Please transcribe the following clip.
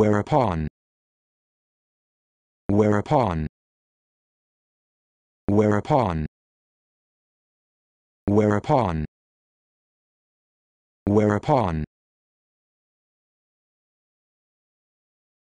whereupon whereupon whereupon whereupon whereupon